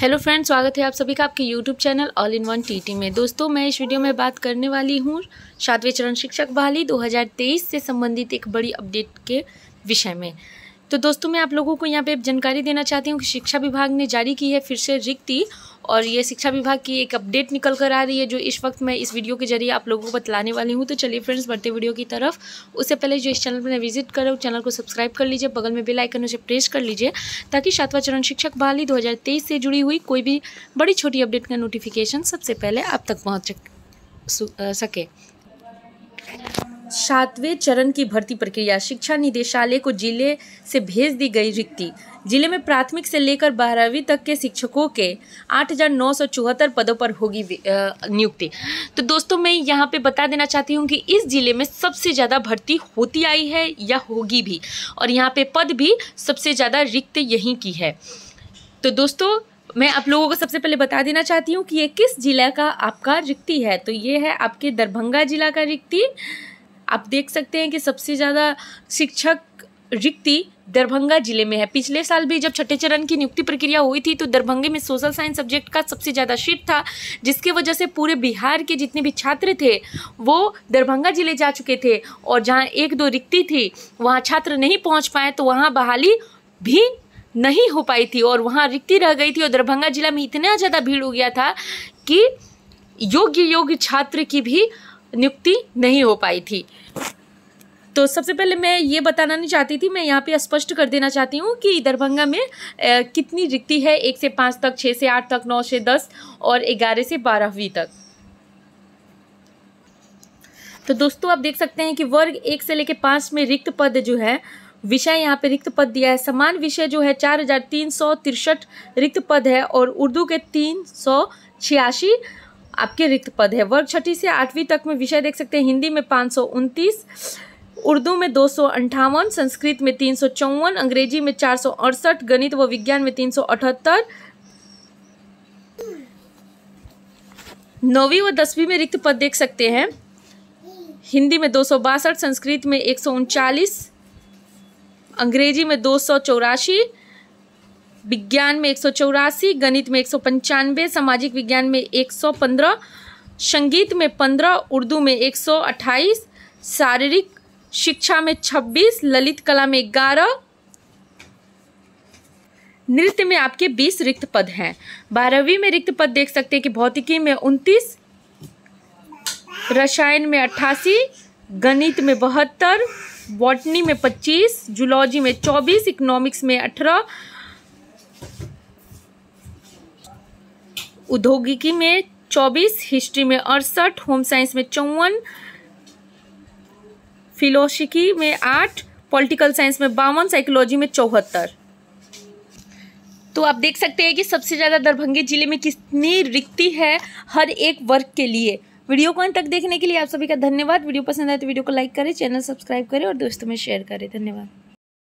hello friends स्वागत है आप सभी का आपके YouTube channel all in one TT में दोस्तों मैं इस वीडियो में बात करने वाली हूँ सातवें चरण शिक्षक बहाली 2023 से संबंधित एक बड़ी अपडेट के विषय में तो दोस्तों मैं आप लोगों को यहाँ पे जानकारी देना चाहती हूँ कि शिक्षा विभाग ने जारी की है फिर से रिक्ति और ये शिक्षा विभाग की एक अपडेट निकल कर आ रही है जो इस वक्त मैं इस वीडियो के जरिए आप लोगों को बतलाने वाली हूँ तो चलिए फ्रेंड्स बढ़ते वीडियो की तरफ उससे पहले जो इस चैनल पर विजिट करो चैनल को सब्सक्राइब कर लीजिए बगल में बेल आइकन उसे प्रेस कर लीजिए ताकि सातवा चरण शिक्षक बहाली 2023 से जुड़ी हुई कोई भी बड़ी छोटी अपडेट का नोटिफिकेशन सबसे पहले आप तक पहुँच सके सातवें चरण की भर्ती प्रक्रिया शिक्षा निदेशालय को जिले से भेज दी गई रिक्ति जिले में प्राथमिक से लेकर बारहवीं तक के शिक्षकों के आठ पदों पर होगी नियुक्ति तो दोस्तों मैं यहाँ पे बता देना चाहती हूँ कि इस जिले में सबसे ज़्यादा भर्ती होती आई है या होगी भी और यहाँ पे पद भी सबसे ज़्यादा रिक्त यहीं की है तो दोस्तों मैं आप लोगों को सबसे पहले बता देना चाहती हूँ कि ये किस जिला का आपका रिक्ति है तो ये है आपके दरभंगा जिला का रिक्ति आप देख सकते हैं कि सबसे ज़्यादा शिक्षक रिक्ति दरभंगा जिले में है पिछले साल भी जब छठे चरण की नियुक्ति प्रक्रिया हुई थी तो दरभंगे में सोशल साइंस सब्जेक्ट का सबसे ज़्यादा शीट था जिसके वजह से पूरे बिहार के जितने भी छात्र थे वो दरभंगा जिले जा चुके थे और जहाँ एक दो रिक्ति थी वहाँ छात्र नहीं पहुँच पाए तो वहाँ बहाली भी नहीं हो पाई थी और वहाँ रिक्ति रह गई थी और दरभंगा जिला में इतना ज़्यादा भीड़ हो गया था कि योग्य योग्य छात्र की भी नियुक्ति नहीं हो पाई थी तो सबसे पहले मैं ये बताना नहीं चाहती थी मैं यहाँ पे स्पष्ट कर देना चाहती हूँ कि दरभंगा में ए, कितनी रिक्ति है एक से पाँच तक छः से आठ तक नौ से दस और ग्यारह से बारहवीं तक तो दोस्तों आप देख सकते हैं कि वर्ग एक से लेकर पाँच में रिक्त पद जो है विषय यहाँ पे रिक्त पद दिया है समान विषय जो है चार हजार तीन सौ तिरसठ रिक्त पद है और उर्दू के तीन सौ छियासी आपके रिक्त पद है वर्ग छठी से आठवीं तक में विषय देख सकते हैं हिंदी में पाँच उर्दू में दो संस्कृत में तीन अंग्रेजी में चार गणित व विज्ञान में तीन नौवीं व दसवीं में रिक्त पद देख सकते हैं हिंदी में दो संस्कृत में एक अंग्रेजी में दो सौ चौरासी विज्ञान में एक गणित में एक सामाजिक विज्ञान में 115 संगीत में 15 उर्दू में 128 शारीरिक शिक्षा में 26 ललित कला में 11 नृत्य में आपके 20 रिक्त पद हैं बारहवीं में रिक्त पद देख सकते हैं कि भौतिकी में 29 रसायन में अट्ठासी गणित में बहत्तर बॉटनी में 25 जूलॉजी में 24 इकोनॉमिक्स में अठारह औद्योगिकी में चौबीस हिस्ट्री में अड़सठ होम साइंस में चौवन फिलोसफी में आठ पॉलिटिकल साइंस में बावन साइकोलॉजी में चौहत्तर तो आप देख सकते हैं कि सबसे ज़्यादा दरभंगे जिले में कितनी रिक्ति है हर एक वर्ग के लिए वीडियो को अंत तक देखने के लिए आप सभी का धन्यवाद वीडियो पसंद आए तो वीडियो को लाइक करें चैनल सब्सक्राइब करें और दोस्तों में शेयर करें धन्यवाद